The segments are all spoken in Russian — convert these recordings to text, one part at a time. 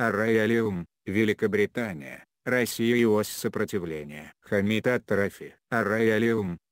Арайалиум, Великобритания, Россия и ось сопротивления. Хамид Ат-Тарафи,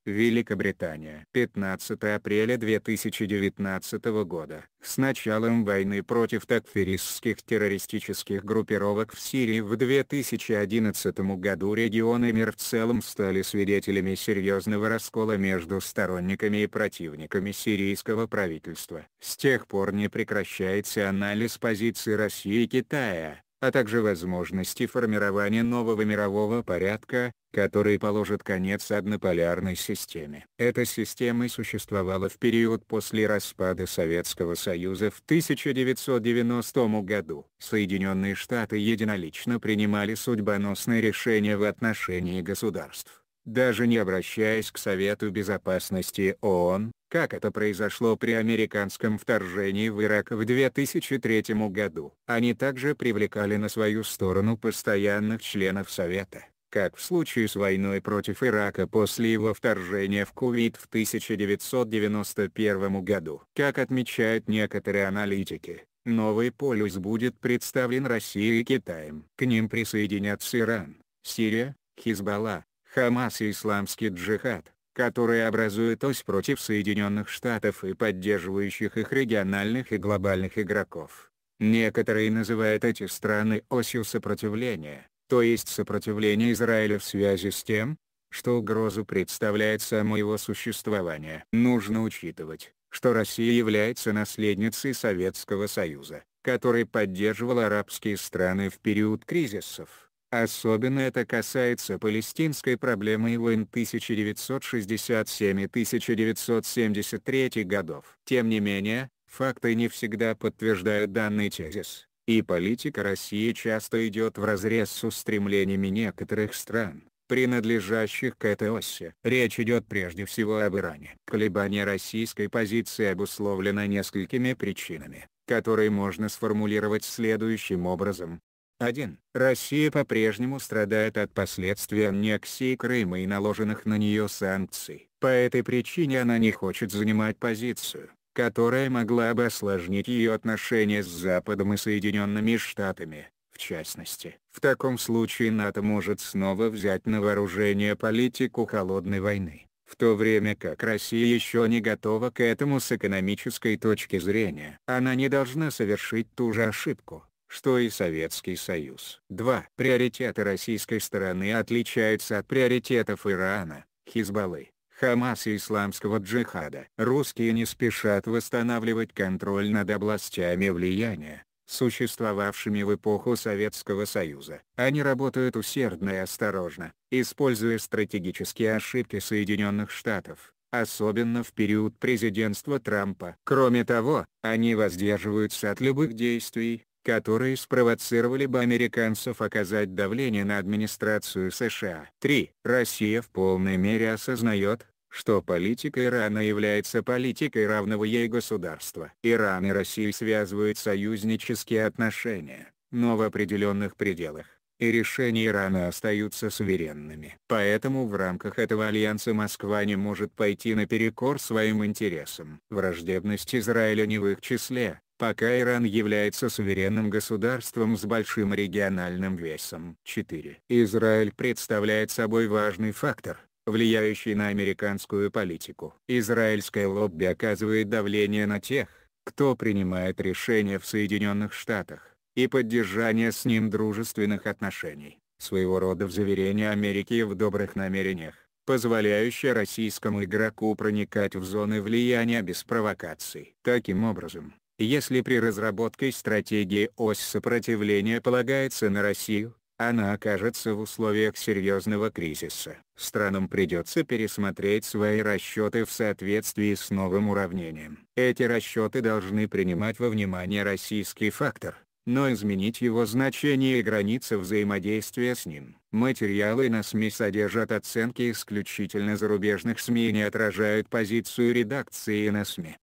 Великобритания. 15 апреля 2019 года. С началом войны против такфиристских террористических группировок в Сирии в 2011 году регион и мир в целом стали свидетелями серьезного раскола между сторонниками и противниками сирийского правительства. С тех пор не прекращается анализ позиций России и Китая, а также возможности формирования нового мирового порядка, который положит конец однополярной системе. Эта система существовала в период после распада Советского Союза в 1990 году. Соединенные Штаты единолично принимали судьбоносные решения в отношении государств, даже не обращаясь к Совету Безопасности ООН, как это произошло при американском вторжении в Ирак в 2003 году. Они также привлекали на свою сторону постоянных членов Совета, как в случае с войной против Ирака после его вторжения в Кувейт в 1991 году. Как отмечают некоторые аналитики, новый полюс будет представлен Россией и Китаем. К ним присоединятся Иран, Сирия, Хизбалла, Хамас и Исламский джихад которые образуют ось против Соединенных Штатов и поддерживающих их региональных и глобальных игроков. Некоторые называют эти страны осью сопротивления, то есть сопротивление Израиля в связи с тем, что угрозу представляет само его существование. Нужно учитывать, что Россия является наследницей Советского Союза, который поддерживал арабские страны в период кризисов. Особенно это касается палестинской проблемы и войн 1967-1973 годов. Тем не менее, факты не всегда подтверждают данный тезис, и политика России часто идет вразрез с устремлениями некоторых стран, принадлежащих к этой оси. Речь идет прежде всего об Иране. Колебание российской позиции обусловлено несколькими причинами, которые можно сформулировать следующим образом. 1. Россия по-прежнему страдает от последствий аннексии Крыма и наложенных на нее санкций. По этой причине она не хочет занимать позицию, которая могла бы осложнить ее отношения с Западом и Соединенными Штатами, в частности. В таком случае НАТО может снова взять на вооружение политику холодной войны, в то время как Россия еще не готова к этому с экономической точки зрения. Она не должна совершить ту же ошибку что и Советский Союз. 2. Приоритеты российской стороны отличаются от приоритетов Ирана, Хизбаллы, Хамас и исламского джихада. Русские не спешат восстанавливать контроль над областями влияния, существовавшими в эпоху Советского Союза. Они работают усердно и осторожно, используя стратегические ошибки Соединенных Штатов, особенно в период президентства Трампа. Кроме того, они воздерживаются от любых действий, которые спровоцировали бы американцев оказать давление на администрацию США. 3. Россия в полной мере осознает, что политика Ирана является политикой равного ей государства. Иран и Россия связывают союзнические отношения, но в определенных пределах, и решения Ирана остаются суверенными. Поэтому в рамках этого альянса Москва не может пойти наперекор своим интересам. Враждебность Израиля не в их числе, пока Иран является суверенным государством с большим региональным весом. 4. Израиль представляет собой важный фактор, влияющий на американскую политику. Израильское лобби оказывает давление на тех, кто принимает решения в Соединенных Штатах, и поддержание с ним дружественных отношений, своего рода в заверение Америки в добрых намерениях, позволяющее российскому игроку проникать в зоны влияния без провокаций. Таким образом, если при разработке стратегии ось сопротивления полагается на Россию, она окажется в условиях серьезного кризиса. Странам придется пересмотреть свои расчеты в соответствии с новым уравнением. Эти расчеты должны принимать во внимание российский фактор, но изменить его значение и границы взаимодействия с ним. Материалы на СМИ содержат оценки исключительно зарубежных СМИ и не отражают позицию редакции на СМИ.